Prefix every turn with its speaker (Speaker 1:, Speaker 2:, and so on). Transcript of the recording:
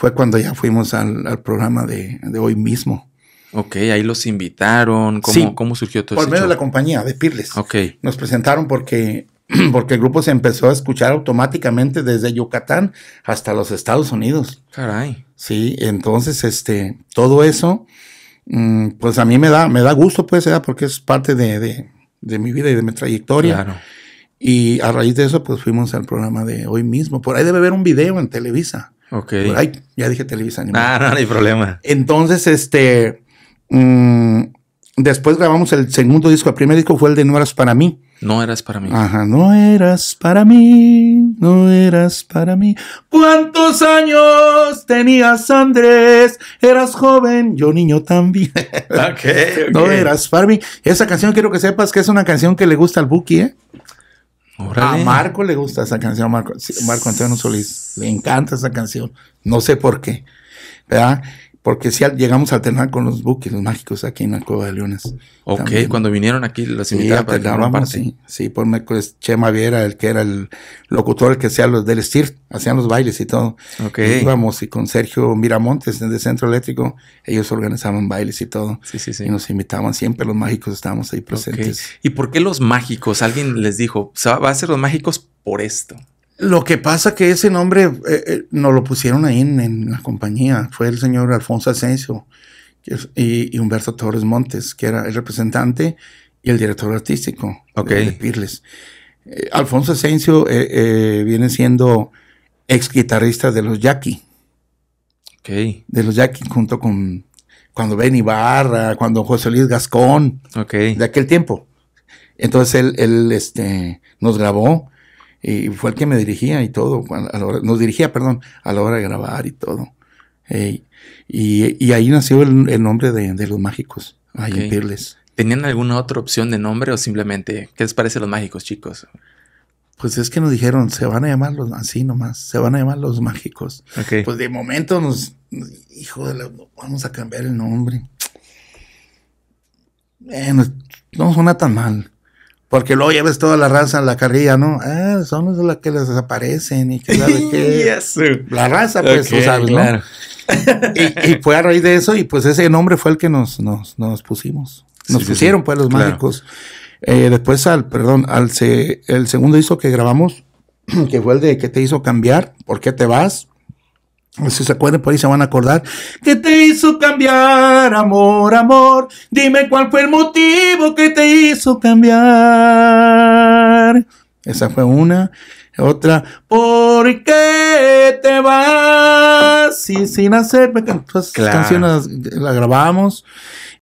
Speaker 1: fue cuando ya fuimos al, programa de, de, hoy mismo.
Speaker 2: Ok, ahí los invitaron. ¿Cómo, sí, ¿cómo surgió todo eso? Por medio de la compañía, de Pirles. Ok.
Speaker 1: Nos presentaron porque, porque el grupo se empezó a escuchar automáticamente desde Yucatán hasta los Estados Unidos. Caray. Sí, entonces este, todo eso, mm, pues a mí me da, me da gusto, pues, ¿eh? porque es parte de, de, de, mi vida y de mi trayectoria. Claro. Y a raíz de eso, pues fuimos al programa de hoy mismo. Por ahí debe haber un video en Televisa.
Speaker 2: Ok. Ay,
Speaker 1: ya dije Televisa Ah, no, no hay problema. Entonces, este. Mm, después grabamos el segundo disco. El primer disco fue el de No Eras para mí.
Speaker 2: No eras para mí.
Speaker 1: Ajá, no eras para mí, no eras para mí. ¿Cuántos años tenías, Andrés? Eras joven, yo niño también.
Speaker 2: Okay, No eras
Speaker 1: para mí. Esa canción quiero que sepas que es una canción que le gusta al Buki, ¿eh? A Marco le gusta esa canción, Marco, Marco Antonio Solís. Le encanta esa canción. No sé por qué. ¿Verdad? Porque si llegamos a alternar con los buques los mágicos aquí en la Cueva de Leones. Ok, cuando vinieron aquí los invitaban sí, para parte. Sí, sí, por pues, Chema Viera, el que era el locutor, el que hacía los del STIR, hacían los bailes y todo. Ok. íbamos y con Sergio Miramontes de Centro Eléctrico, ellos organizaban bailes y todo. Sí, sí, sí. Y nos invitaban siempre, los mágicos estábamos ahí presentes.
Speaker 2: ¿Y por qué los mágicos? Alguien les dijo, va a ser los mágicos por esto.
Speaker 1: Lo que pasa que ese nombre no eh, eh, nos lo pusieron ahí en, la compañía. Fue el señor Alfonso Asensio y, Humberto Torres Montes, que era el representante y el director artístico de, Pirles. Eh, Alfonso Asensio viene siendo ex guitarrista de los Jackie. Okay. De los Jackie junto con cuando Ben Barra, cuando José Luis Gascón. De aquel tiempo. Entonces él, él este, nos grabó y fue el que me dirigía y todo, nos dirigía, perdón, a la hora de grabar y todo. y, ahí nació el, nombre de, Los Mágicos, ahí
Speaker 2: ¿Tenían alguna otra opción de nombre o simplemente, qué les parece Los Mágicos, chicos?
Speaker 1: Pues es que nos dijeron, se van a llamar los, así nomás, se van a llamar Los Mágicos. Pues de momento nos, hijo de la, vamos a cambiar el nombre. no suena tan mal. Porque luego ya ves toda la raza en la carrilla, ¿no? Ah, son los que les desaparecen y que sabe qué. La raza, pues, tú sabes, ¿no? y, fue a raíz de eso, y pues ese nombre fue el que nos, nos, pusimos. Nos pusieron, pues, los mágicos. Eh, después al, perdón, al se, el segundo hizo que grabamos, que fue el de que te hizo cambiar, ¿por qué te vas? Si se acuerdan, por ahí se van a acordar. ¿Qué te hizo cambiar, amor, amor? Dime cuál fue el motivo que te hizo cambiar. Esa fue una. Otra, ¿por qué te vas? Y sin hacer pues, canciones la grabamos.